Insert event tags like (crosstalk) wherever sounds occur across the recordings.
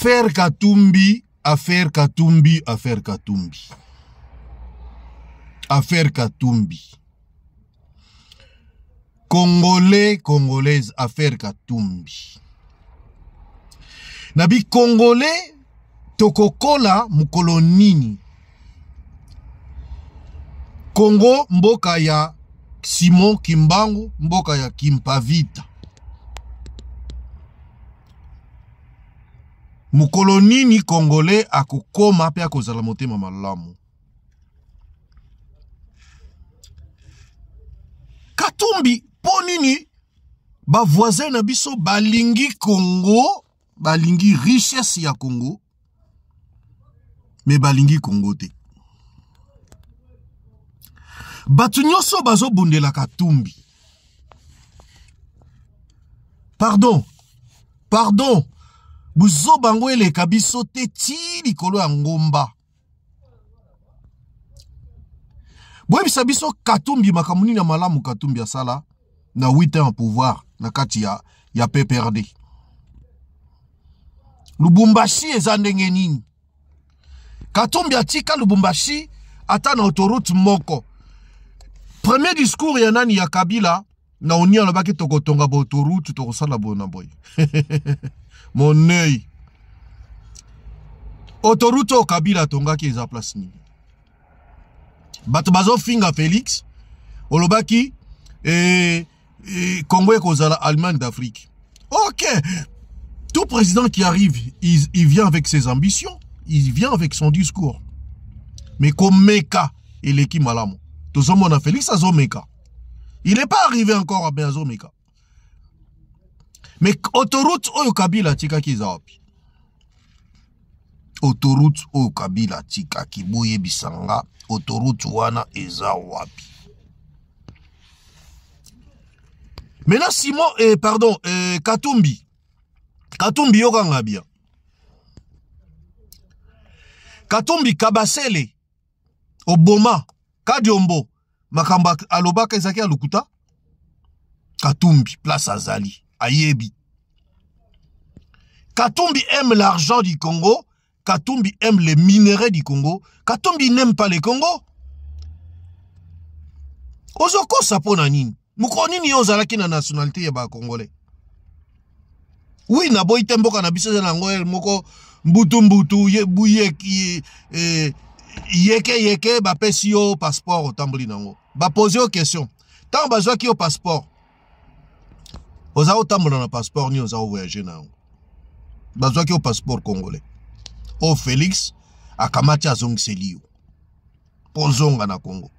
affaire Katumbi, affaire Katumbi, affaire Katumbi. Affaire Katumbi. Congolais, Congolaise, affaire Katumbi. Nabi Congolais, tokokola mukolo nini? Kongo mboka ya Simon Kimbangu, mboka ya Kimpavita. mokolo nini congolais akokóma mpe akozala motema malamu katumbi mpo nini bavoisin na biso balingi congo balingi richesse ya congo me balingi congo te bato nyonso bazobundela katumbi pardon pardon buzo bango eleka biso te ti likolo ya ngomba boyebisa biso katumbi makambo nini ya malamu katumbi asala na 8 ya pouvoir na kati ya, ya pprd lubumbashi eza ndenge nini katumbi atika lubumbashi ata na autoroute moko premier discours ya nani ya kabila na onia alobaki tokotonga baautorutu tokosala boye na boye (laughs) monei autoroute Otoruto kabila atongaki eza place nini bato bazofinga félix olobaki eh, eh, congo ekozala allemagne d'afrique ok tout président qui arrive il, il vient avec ses ambitions il vient avec son discours mais komeka eleki malamu tozomona félix azomeka il n'est pas arrivé encore à Benzo Mais autoroute au Kabila tika ki Autoroute au Kabila tika ki bisanga. Autoroute wana eza wapi. Maintenant Simon, eh, pardon, eh, katumbi. Katumbi. Katumbi nga bien. Katumbi Kabasele. Oboma. Kadiombo. makambo alobaka ezalaki ya lokuta katumbi place azali ayebi katumbi aime l'argent du congo katumbi aime les minéraux du congo katumbi n'aime pas le congo ozokosa mpo na nini mokolo nini yo ozalaki na nationalité ya bacongolais wi naboyi te mboka na biso eza na yango eh, moko mbutumbutu buyeki eh, yeke yeke bapesi yo passeport otamboli nango bapose yo question ntango bazwaki yo passeport oza kotambola na passeport nini oza kovoyage na yango bazwaki yo passeport congolais oyo félix akamati azongiseli yo mpo ozonga na congo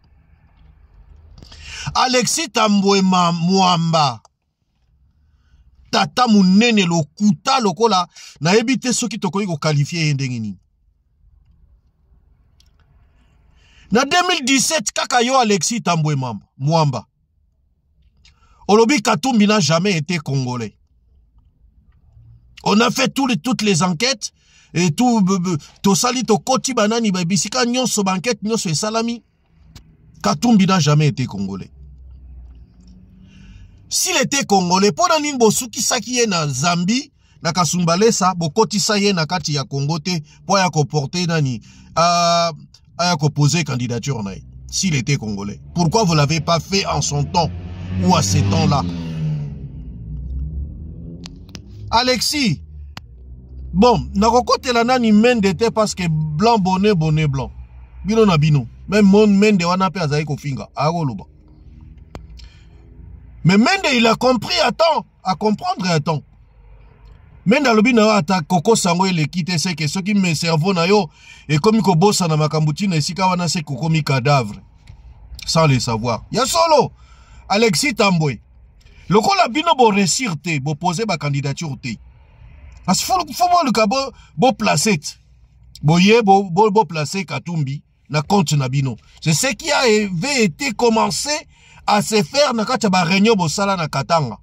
alexi tambwema mwamba tata monene lokuta lokola nayebi te soki tokoki kokalifie ye ndenge nini na 2017 Kakayo Alexis Tambwe Mwamba, Mwamba. Olobi Katumbi n'a jamais été congolais. On a fait les, toutes les enquêtes et tout to sali to koti banani nous nyonso nous salami. Katumbi n'a jamais été congolais. S'il était congolais, pendant nini qui sont na Zambie dans kasumbalesa bokotisa ça y ya Congo te po ya nani ah, a posé candidature en s'il était congolais. Pourquoi vous ne l'avez pas fait en son temps ou à ces temps-là Alexis, bon, nakokotela nani mende te parce que blanc bonnet bonnet blanc. Bino na bino. Même mon mende wana pe finger, kofinga, Loba. Mais Mende, il a compris à temps, à comprendre à temps me nalobi na yo ata le yango c'est que ceux soki me cerveau na yo ekomi na makambo ntina esika wana seke okomi cadavre sans le savoir ya solo alexis tambwe lokola bino faut te bopose bacandidature te kasi fo moluka boplace bo, bo placer katumbi na compte na bino c'est ce qui a été commencé à se faire na kati ya baréunion bosala na katanga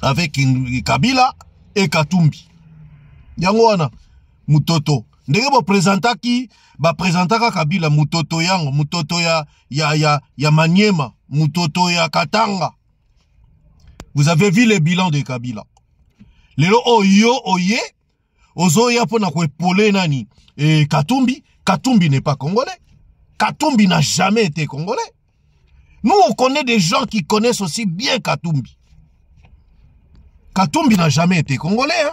avec Kabila et katumbi yango mutoto ndenge vous baprezentaka kabila mutoto yango mutoto ya, ya, ya, ya maniema mutoto ya katanga vous avez vu le bilan de kabila lelo oyo oye ozoya mpona koepole nani e, katumbi katumbi n'est pas congolais katumbi n'a jamais été congolais nous on connaît des gens qui connaissent aussi bien katumbi Katumbi n'a jamais été congolais. Hein?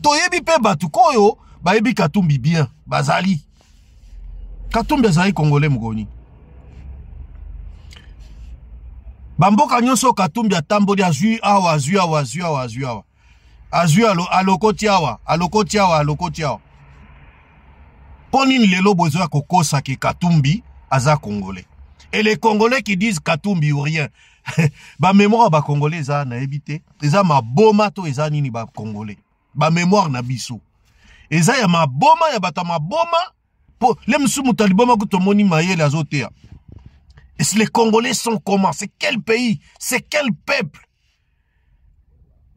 toyebi pe bato koyo bayebi katumbi bien bazali katumbi zali congolais goni. bamboka so katumbi a a azwi awa azwi awa azwi awa Azu awa azwi kotiawa, awa kotiawa, awa kotiawa. awa kotiawa. Ponin lelo bozoya kokosa ke katumbi aza congolais et les congolais qui disent katumbi ou rien (laughs) mémoire bamémoire bakongole eza na te eza maboma to eza nini ba mémoire na biso eza ya maboma ya bato ya maboma mpo le mosusu boma aliboma ku tomoni mayele est-ce les congolais sont comment c'est quel pays c'est quel peuple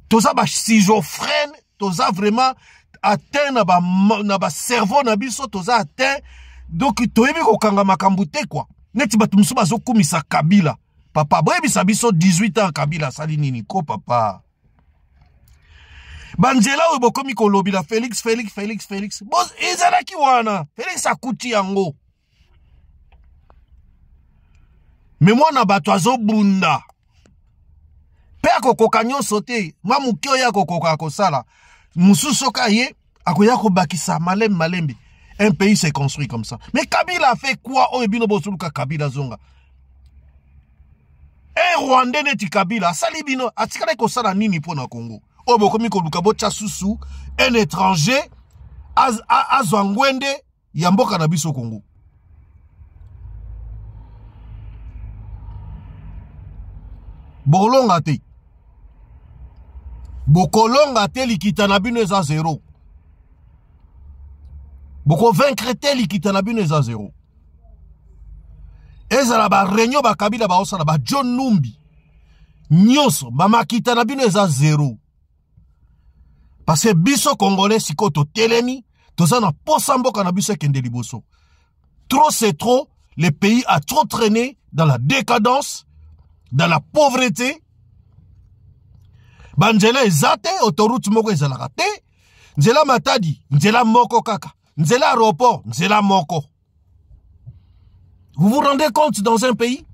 toza basizophrène toza vraiment atteint na bacerveau na biso toza atteint donc toyebi kokanga makambo te quoi neti bato mosusu misa kabila papa boyebisa biso 18 ans kabila asali nini ko papa banzela oyo bokomi kolobela félix félix félix félix ezalaki wana félix akuti yango me mwana bato azobunda mpe akokoka nyonso te mwa moke oyo akokoka kosala mosusu oka ye akoya kobakisa malembe malembe un pays se construit comme ça mais kabila afe kwa oyo bino bosuluka kabila zonga erwande eh, neti kabila Salibino, Atikale ko sala nini pour na Congo. oyo bokomi koluka susu un étranger azwa ngwende ya mboka na biso bolonga te bokolonga te likita na zero bokovaincre te likita na zero ezala bareunion bakabila ba John numbi nyoso bamakita na bino eza zero parce que biso congolais sikoyo totelemi toza na posa mboka na biso kende liboso trop c'est trop le pays a trop traîné dans la décadence dans la pauvreté banjela Ezate, autoroute moko ezalaka te nzela matadi nzela moko kaka nzela aéroport nzela moko vous vous rendez compte dans un pays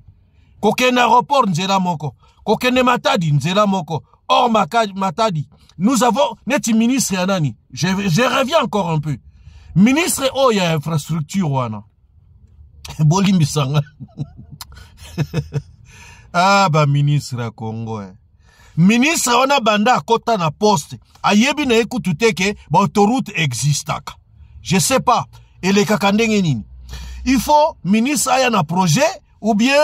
Qu'aucun aéroport n'zera moko. Qu'aucun matadi n'zera moko. Or matadi. Nous avons notre ministre yanani. Je, reviens encore un peu. Ministre oh a infrastructure wana. (laughs) Bolimbisanga. (laughs) ah bah ministre à Congo hein. ministre à côté de na poste ayebi na ye kutu que, autoroute existe. je sais pas Et les nini il faut ministre aya na projet ou bien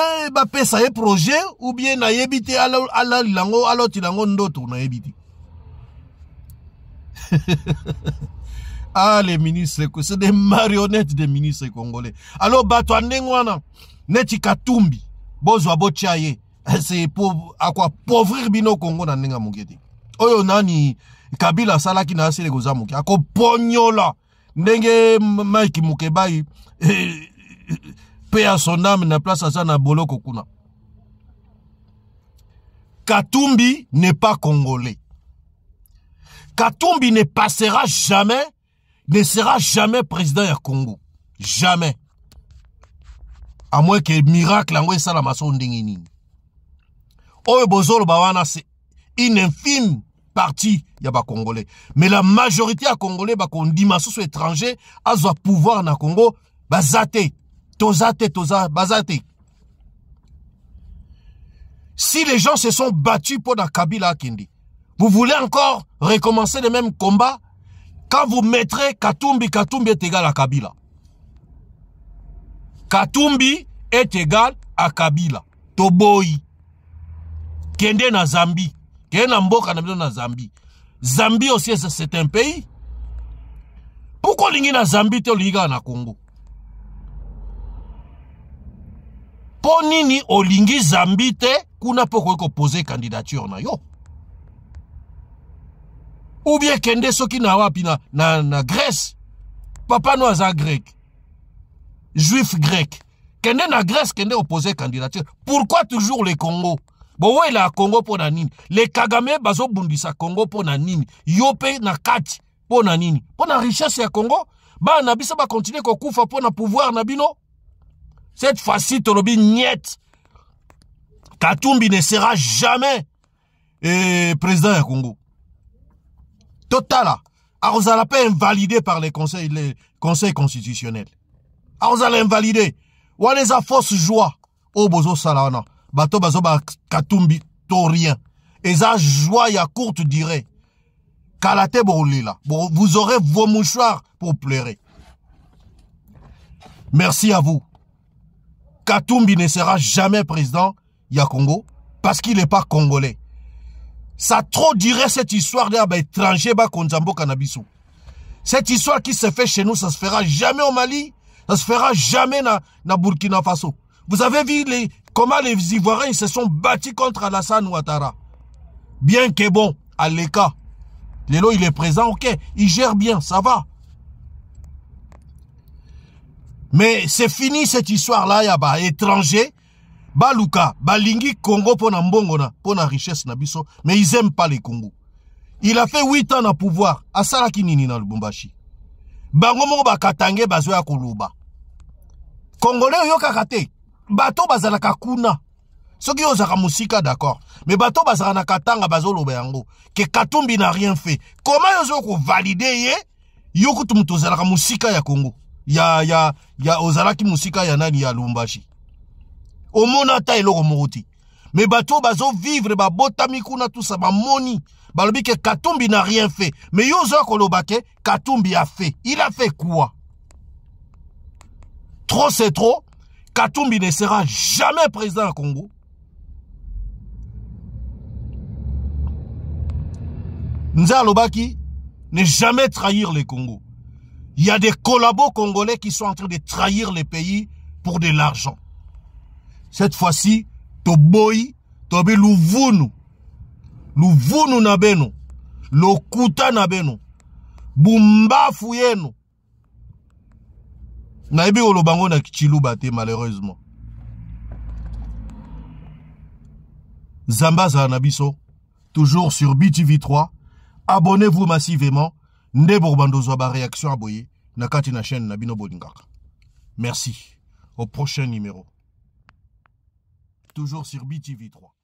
ça est projet ou bien nayebi ala alalila yango alotila yango ndoto na te (laughs) ah les ministres c'est des marionnettes des ministres congolais alors bato ya ndenge neti katumbi bozwa botya (laughs) c'est pour pauvrir bino congo na ndenge ya moke te oyo nani kabila asalaki na aseleko za moke akopognola ndenge mike mokebai eh, paix à son âme na place ça na boloko Kokuna. Katumbi n'est pas congolais. Katumbi ne passera jamais, ne sera jamais président du Congo. Jamais. À moins que miracle en ça la maçon d'ingini. Oyo bozolo bawana c'est une infime partie ya pas congolais. Mais la majorité à congolais ba dit sous étranger le pouvoir na Congo bah Tozate, tozate bazate. Si les gens se sont battus pour la Kabila Akindi, vous voulez encore recommencer le même combat quand vous mettrez Katumbi, Katumbi est égal à Kabila. Katumbi est égal à Kabila. Toboi. Kende na Zambie. Kende na Mboka na Zambie. Zambie aussi, c'est un pays. Pourquoi l'ingi na Zambie, te l'ingi na Congo? Ponini olingi Zambite, kuna mpo okoki kopose candidature na yo ou bien kende soki na wapi na, na, na grèce papa noza grec juif grec kende na grèce kende opose candidature pourquoi toujours le congo la congo pour Nanini. le kagame bazobundisa congo pour Nanini. Yope na kati pour Nanini. nini mpo na richesse ya congo bana ba continuer kokufa pour na pouvoir nabino. Cette fois-ci, Tolobi Niet Katumbi ne sera jamais eh, président du Congo. Totala. la peine, invalidé par les conseils, les conseils constitutionnels. Arozala invalidé. Ou les a force joie. Oh, bozo salana. Bato bazo katumbi to Et ça joie ya courte dirait, Kalate là. Vous aurez vos mouchoirs pour pleurer. Merci à vous. Katumbi ne sera jamais président a Congo parce qu'il n'est pas congolais. Ça trop dirait cette histoire d'un étranger ba Konzambo Cette histoire qui se fait chez nous, ça se fera jamais au Mali, ça se fera jamais na, Burkina Faso. Vous avez vu les, comment les Ivoiriens se sont battus contre Alassane Ouattara. Bien que bon, à l'écart, Lélo il est présent, ok, il gère bien, ça va. Mais c'est fini cette histoire-là, ya ba étranger, ba luka, ba lingi Congo na, pour la richesse na mais ils aiment pas les Congo. Il a fait 8 ans à pouvoir, à salaki nini na le bombashi Bangomongo ba katange bazo ya koloba. Congolais yo kakate, bato bazalaka kakuna. Soki ozaka moussika d'accord, mais bato bazalaka na katanga bazo loba yango, que Katumbi n'a rien fait. Comment yozo ko valider ye? Yokutu mutozalaka moussika ya Congo ya, ya, ya ozalaki musika ya nani ya lumbashi omona ta eloko moko Mais me bato oyo vivre, babotami kuna ba moni balobi ke katumbi n'a rien fait Mais yo katumbi a fait il a fait quoi trop c'est trop katumbi ne sera jamais présent au congo nze alobaki ne jamais trahir le congo il y a des collabos congolais qui sont en train de trahir les pays pour de l'argent. Cette fois-ci, Toboy, Tobi Louvounu, Louvounu Nabeno, Lokuta Nabeno, Bumba Fuyeno. Naibi Olobango na Kichilubate, malheureusement. Zamba Zanabiso, toujours sur BTV3. Abonnez-vous massivement nde bokobandozwa réaction à boye na kati na chaîne na merci au prochain numéro toujours sur BTV 3